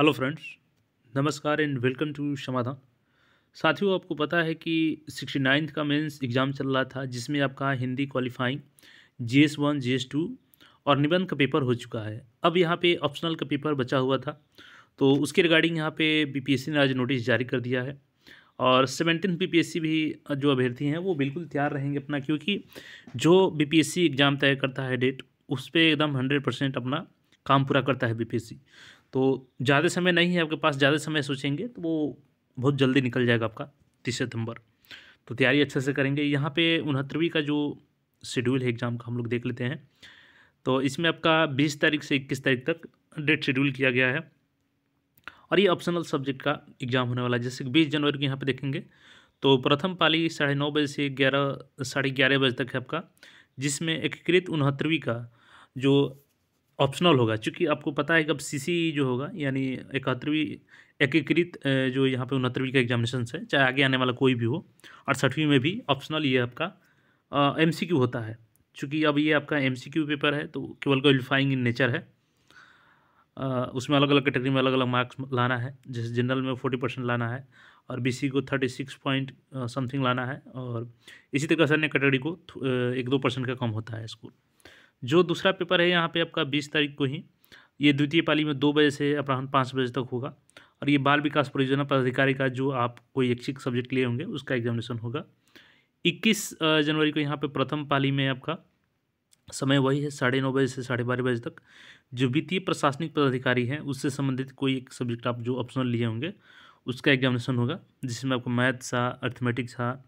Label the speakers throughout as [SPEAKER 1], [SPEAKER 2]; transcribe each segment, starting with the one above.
[SPEAKER 1] hello friends नमस्कार and welcome to Samadhan साथियों आपको पता है कि सिक्सटी नाइन्थ का मेंस एग्ज़ाम चल रहा था जिसमें आपका Hindi qualifying G S one G S two और निबंध का पेपर हो चुका है अब यहाँ पे ऑप्शनल का पेपर बचा हुआ था तो उसके रिगार्डिंग यहाँ पे बीपीएससी ने आज नोटिस जारी कर दिया है और सेवनटीन बीपीएससी भी जो अभ्यर्थी हैं वो बिल्कुल तैयार रहेंगे अपना क्योंकि जो बीपीएससी एग्ज़ाम तय करता है डेट उस पर एकदम हंड्रेड परसेंट अपना काम पूरा करता है बीपीएससी तो ज़्यादा समय नहीं है आपके पास ज़्यादा समय सोचेंगे तो वो बहुत जल्दी निकल जाएगा आपका तीस सितंबर तो तैयारी अच्छे से करेंगे यहाँ पे उनहत्तरवीं का जो शेड्यूल है एग्ज़ाम का हम लोग देख लेते हैं तो इसमें आपका बीस तारीख से इक्कीस तारीख तक डेट शेड्यूल किया गया है और ये ऑप्शनल सब्जेक्ट का एग्ज़ाम होने वाला है जैसे कि बीस जनवरी को यहाँ पर देखेंगे तो प्रथम पाली साढ़े नौ बजे से ग्यारह साढ़े ग्यारह बजे तक है आपका जिसमें एकीकृत उनहत्तरवीं का जो ऑप्शनल होगा चूँकि आपको पता है कि अब सी e जो होगा यानी इकहत्तरवीं एकीकृत जो यहाँ पे उनहत्तरवीं का एग्जामिनेशन है चाहे आगे आने वाला कोई भी हो अड़सठवीं में भी ऑप्शनल ये आपका एम सी क्यू होता है चूँकि अब ये आपका एम सी क्यू पेपर है तो केवल क्वालिफाइंग इन नेचर है आ, उसमें अलग अलग कैटेगरी में अलग अलग मार्क्स लाना है जैसे जनरल में फोर्टी परसेंट लाना है और बीसी को थर्टी सिक्स पॉइंट समथिंग लाना है और इसी तरह से अन्य कैटेगरी को एक दो परसेंट का कम होता है स्कूल जो दूसरा पेपर है यहाँ पे आपका बीस तारीख को ही ये द्वितीय पाली में दो बजे से अपराहन पाँच बजे तक होगा और ये बाल विकास परियोजना पदाधिकारी का जो आप कोई ऐच्छिक सब्जेक्ट लिए होंगे उसका एग्जामिनेशन होगा इक्कीस जनवरी को यहाँ पर प्रथम पाली में आपका समय वही है साढ़े नौ बजे से साढ़े बारह बजे तक जो वित्तीय प्रशासनिक पदाधिकारी हैं उससे संबंधित कोई एक सब्जेक्ट आप जो ऑप्शनल लिए होंगे उसका एग्जामिनेशन होगा जिसमें आपको मैथ था अर्थमेटिक्स था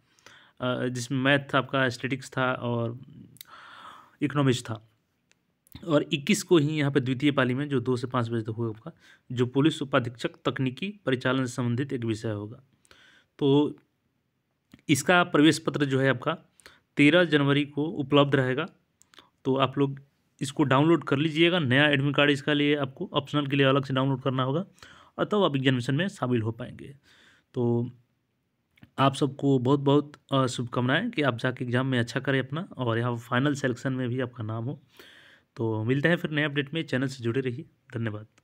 [SPEAKER 1] जिसमें मैथ था आपका स्टेटिक्स था और इकोनॉमिक्स था और 21 को ही यहाँ पर द्वितीय पाली में जो दो से पाँच बजे तक होगा जो पुलिस उपाधीक्षक तकनीकी परिचालन से संबंधित एक विषय होगा तो इसका प्रवेश पत्र जो है आपका तेरह जनवरी को उपलब्ध रहेगा तो आप लोग इसको डाउनलोड कर लीजिएगा नया एडमिट कार्ड इसका लिए आपको ऑप्शनल के लिए अलग से डाउनलोड करना होगा और तब तो आप एग्जामिशन में शामिल हो पाएंगे तो आप सबको बहुत बहुत शुभकामनाएं कि आप जाके एग्ज़ाम में अच्छा करें अपना और यहाँ फाइनल सेलेक्शन में भी आपका नाम हो तो मिलते हैं फिर नए अपडेट में चैनल से जुड़े रहिए धन्यवाद